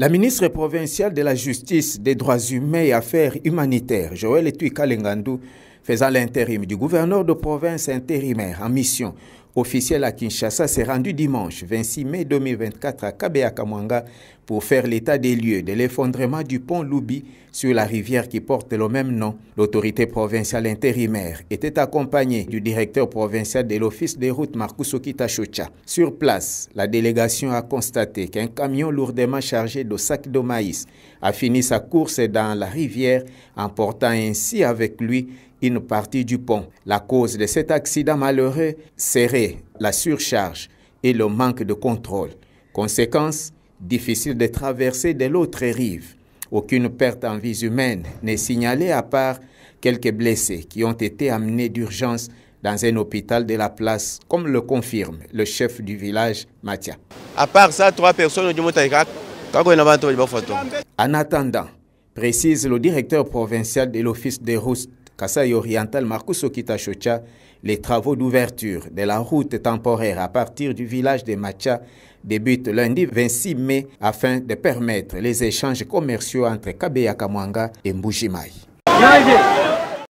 La ministre provinciale de la Justice, des Droits humains et Affaires humanitaires, Joël Etui Kalengandou, faisant l'intérim du gouverneur de province intérimaire en mission officiel à Kinshasa s'est rendu dimanche 26 mai 2024 à Kabeakamwanga pour faire l'état des lieux de l'effondrement du pont Loubi sur la rivière qui porte le même nom. L'autorité provinciale intérimaire était accompagnée du directeur provincial de l'Office des routes Marcus Okita Sur place, la délégation a constaté qu'un camion lourdement chargé de sacs de maïs a fini sa course dans la rivière, emportant ainsi avec lui une partie du pont. La cause de cet accident malheureux serait la surcharge et le manque de contrôle. Conséquence, difficile de traverser de l'autre rive. Aucune perte en vie humaine n'est signalée à part quelques blessés qui ont été amenés d'urgence dans un hôpital de la place, comme le confirme le chef du village, Mathia. À part ça, trois personnes du En attendant, précise le directeur provincial de l'Office des routes Kassai oriental Marcus Chocha, les travaux d'ouverture de la route temporaire à partir du village de Macha débutent lundi 26 mai afin de permettre les échanges commerciaux entre Kabeya Kamwanga et Mbujimai.